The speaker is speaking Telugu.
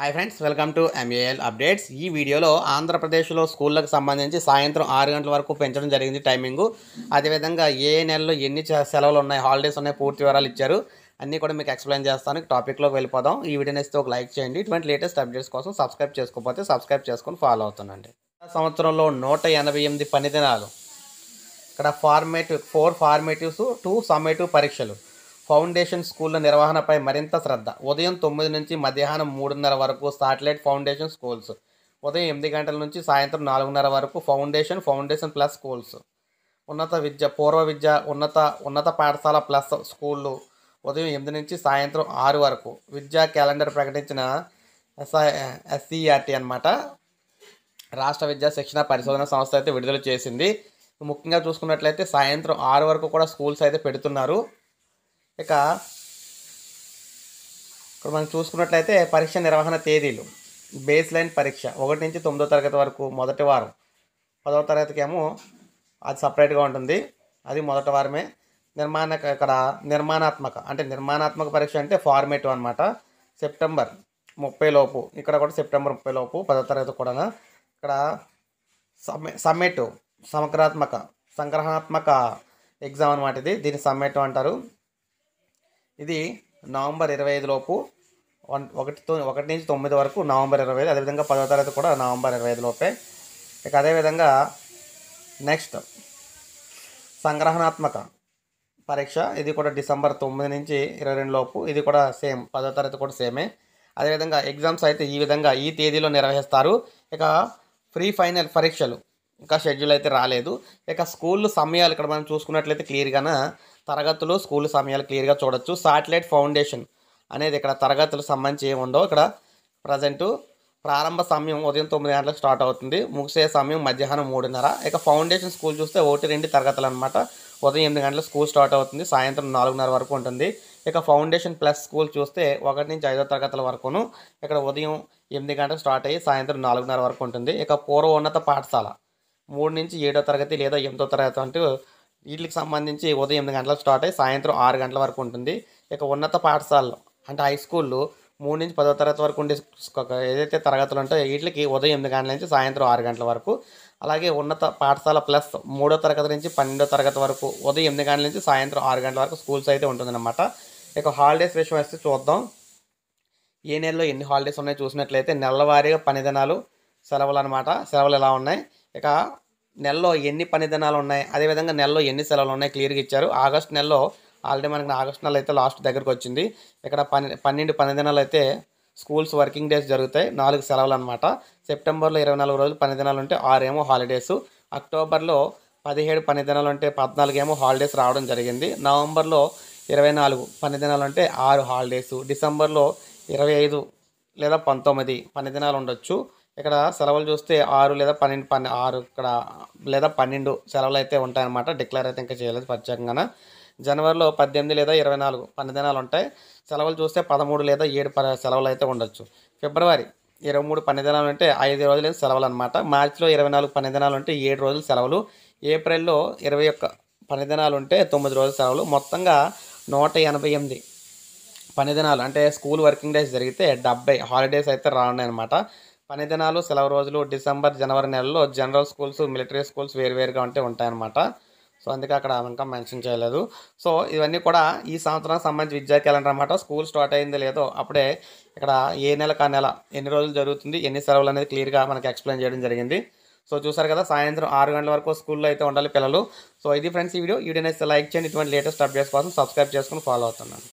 hi friends welcome to MAL updates ఈ వీడియోలో ఆంధ్రప్రదేశ్లో స్కూళ్ళకు సంబంధించి సాయంత్రం ఆరు గంటల వరకు పెంచడం జరిగింది టైమింగు అదేవిధంగా ఏ నెలలో ఎన్ని సెలవులు ఉన్నాయి హాలిడేస్ ఉన్నాయి పూర్తి వివరాలు ఇచ్చారు అన్నీ కూడా మీకు ఎక్స్ప్లెయిన్ చేస్తాను టాపిక్లోకి వెళ్ళిపోదాం ఈ వీడియో నచ్చితే ఒక లైక్ చేయండి ఇటువంటి లేటెస్ట్ అప్డేట్స్ కోసం సబ్స్క్రైబ్ చేసుకోకపోతే సబ్స్క్రైబ్ చేసుకొని ఫాలో అవుతుందండి సంవత్సరంలో నూట ఎనభై ఎనిమిది పని దినాలు ఇక్కడ formative four formatives two summative పరీక్షలు ఫౌండేషన్ స్కూళ్ల నిర్వహణపై మరింత శ్రద్ధ ఉదయం తొమ్మిది నుంచి మధ్యాహ్నం మూడున్నర వరకు సాటిలైట్ ఫౌండేషన్ స్కూల్స్ ఉదయం ఎనిమిది గంటల నుంచి సాయంత్రం నాలుగున్నర వరకు ఫౌండేషన్ ఫౌండేషన్ ప్లస్ స్కూల్స్ ఉన్నత విద్య పూర్వ విద్య ఉన్నత ఉన్నత పాఠశాల ప్లస్ స్కూళ్ళు ఉదయం ఎనిమిది నుంచి సాయంత్రం ఆరు వరకు విద్యా క్యాలెండర్ ప్రకటించిన ఎస్ఐ ఎస్సీఆర్టీ అనమాట రాష్ట్ర విద్యా శిక్షణ పరిశోధన సంస్థ అయితే విడుదల చేసింది ముఖ్యంగా చూసుకున్నట్లయితే సాయంత్రం ఆరు వరకు కూడా స్కూల్స్ అయితే పెడుతున్నారు ఇక ఇక్కడ మనం చూసుకున్నట్లయితే పరీక్ష నిర్వహణ తేదీలు బేస్ లైన్ పరీక్ష ఒకటి నుంచి తొమ్మిదో తరగతి వరకు మొదటి వారం పదవ తరగతికి ఏమో అది సపరేట్గా ఉంటుంది అది మొదటి వారమే నిర్మాణక ఇక్కడ నిర్మాణాత్మక అంటే నిర్మాణాత్మక పరీక్ష అంటే ఫార్మేటివ్ అనమాట సెప్టెంబర్ ముప్పై లోపు ఇక్కడ కూడా సెప్టెంబర్ ముప్పై లోపు పదో తరగతి కూడా ఇక్కడ సమ్మె సమ్మెటివ్ సమగ్రాత్మక సంగ్రహాత్మక ఎగ్జామ్ అనమాట ఇది దీన్ని సమ్మెటివ్ అంటారు ఇది నవంబర్ ఇరవై ఐదులోపు వన్ ఒకటి ఒకటి నుంచి తొమ్మిది వరకు నవంబర్ ఇరవై ఐదు అదేవిధంగా పదో తరగతి కూడా నవంబర్ ఇరవై ఐదులోపే ఇక అదేవిధంగా నెక్స్ట్ సంగ్రహణాత్మక పరీక్ష ఇది కూడా డిసెంబర్ తొమ్మిది నుంచి ఇరవై రెండు లోపు ఇది కూడా సేమ్ పదో తరగతి కూడా సేమే అదేవిధంగా ఎగ్జామ్స్ అయితే ఈ విధంగా ఈ తేదీలో నిర్వహిస్తారు ఇక ప్రీ ఫైనల్ పరీక్షలు ఇంకా షెడ్యూల్ అయితే రాలేదు ఇక స్కూల్ సమయాలు ఇక్కడ మనం చూసుకున్నట్లయితే క్లియర్గా తరగతులు స్కూల్ సమయాలు క్లియర్గా చూడొచ్చు సాటిలైట్ ఫౌండేషన్ అనేది ఇక్కడ తరగతులకు సంబంధించి ఏమి ఉండవు ఇక్కడ ప్రజెంట్ ప్రారంభ సమయం ఉదయం తొమ్మిది గంటలకు స్టార్ట్ అవుతుంది ముగిసే సమయం మధ్యాహ్నం మూడున్నర ఇక ఫౌండేషన్ స్కూల్ చూస్తే ఒకటి రెండు తరగతులు అనమాట ఉదయం ఎనిమిది గంటలకు స్కూల్ స్టార్ట్ అవుతుంది సాయంత్రం నాలుగున్నర వరకు ఉంటుంది ఇక ఫౌండేషన్ ప్లస్ స్కూల్ చూస్తే ఒకటి నుంచి ఐదో తరగతుల వరకును ఇక్కడ ఉదయం ఎనిమిది గంటలకు స్టార్ట్ అయ్యి సాయంత్రం నాలుగున్నర వరకు ఉంటుంది ఇక పూర్వ ఉన్నత పాఠశాల మూడు నుంచి ఏడో తరగతి లేదా ఎనిమిదో తరగతి అంటూ వీటికి సంబంధించి ఉదయం ఎనిమిది గంటలకు స్టార్ట్ అయ్యి సాయంత్రం ఆరు గంటల వరకు ఉంటుంది ఇక ఉన్నత పాఠశాలలో అంటే హై స్కూల్లో మూడు నుంచి పదో తరగతి వరకు ఉండే ఏదైతే తరగతులు ఉంటాయో వీటికి ఉదయం ఎనిమిది గంటల నుంచి సాయంత్రం ఆరు గంటల వరకు అలాగే ఉన్నత పాఠశాల ప్లస్ మూడో తరగతి నుంచి పన్నెండో తరగతి వరకు ఉదయం ఎనిమిది గంటల నుంచి సాయంత్రం ఆరు గంటల వరకు స్కూల్స్ అయితే ఉంటుందన్నమాట ఇక హాలిడేస్ విషయం వస్తే చూద్దాం ఏ నెలలో ఎన్ని హాలిడేస్ ఉన్నాయో చూసినట్లయితే నెలవారీగా పనిదినాలు సెలవులు అనమాట సెలవులు ఎలా ఉన్నాయి ఇక నెలలో ఎన్ని పని దినాలు ఉన్నాయి అదేవిధంగా నెలలో ఎన్ని సెలవులు ఉన్నాయి క్లియర్గా ఇచ్చారు ఆగస్ట్ నెలలో ఆల్రెడీ మనకి ఆగస్ట్ నెల అయితే లాస్ట్ దగ్గరకు వచ్చింది ఇక్కడ పన్నె పన్నెండు పని దినాలు అయితే స్కూల్స్ వర్కింగ్ డేస్ జరుగుతాయి నాలుగు సెలవులు అనమాట సెప్టెంబర్లో ఇరవై నాలుగు రోజులు పని దినాలు ఉంటే ఆరేమో హాలిడేస్ అక్టోబర్లో పదిహేడు పని దినాలు ఉంటే పద్నాలుగు ఏమో హాలిడేస్ రావడం జరిగింది నవంబర్లో ఇరవై నాలుగు పని దినాలు ఉంటే ఆరు హాలిడేస్ డిసెంబర్లో ఇరవై ఐదు లేదా పంతొమ్మిది పని దినాలు ఉండొచ్చు ఇక్కడ సెలవులు చూస్తే ఆరు లేదా పన్నెండు పన్నె ఆరు ఇక్కడ లేదా పన్నెండు సెలవులు అయితే ఉంటాయన్నమాట డిక్లేర్ అయితే ఇంకా చేయలేదు ప్రత్యేకంగా జనవరిలో పద్దెనిమిది లేదా ఇరవై నాలుగు పన్నెండు దినాలు ఉంటాయి సెలవులు చూస్తే పదమూడు లేదా ఏడు సెలవులు అయితే ఉండొచ్చు ఫిబ్రవరి ఇరవై మూడు పన్నెండు దినాలు అంటే ఐదు రోజులు సెలవులు అనమాట మార్చిలో ఇరవై నాలుగు పన్నెండు దినాలు అంటే ఏడు రోజులు సెలవులు ఏప్రిల్లో ఇరవై ఒక్క పన్నెండు దినాలు ఉంటే తొమ్మిది రోజుల సెలవులు మొత్తంగా నూట ఎనభై ఎనిమిది పని దినాలు అంటే స్కూల్ వర్కింగ్ డేస్ జరిగితే డెబ్బై హాలిడేస్ అయితే రానున్నాయి అనమాట పని దినాలు సెలవు రోజులు డిసెంబర్ జనవరి నెలలో జనరల్ స్కూల్స్ మిలిటరీ స్కూల్స్ వేరువేరుగా ఉంటే ఉంటాయన్నమాట సో అందుకే అక్కడ ఇంకా మెన్షన్ చేయలేదు సో ఇవన్నీ కూడా ఈ సంవత్సరం సంబంధించి విద్యా క్యాలెండర్ అనమాట స్కూల్ స్టార్ట్ అయిందో లేదో అప్పుడే ఇక్కడ ఏ నెలకు ఆ నెల ఎన్ని రోజులు జరుగుతుంది ఎన్ని సెలవులు అనేది క్లియర్గా మనకి ఎక్స్ప్లెయిన్ చేయడం జరిగింది సో చూసారు కదా సాయంత్రం ఆరు గంటల వరకు స్కూల్లో అయితే ఉండాలి పిల్లలు సో ఇది ఫ్రెండ్స్ ఈ వీడియో వీడియో లైక్ చేయండి ఇటువంటి లేటెస్ట్ అప్డేట్స్ కోసం సబ్స్క్రైబ్ చేసుకుని ఫాలో అవుతున్నాను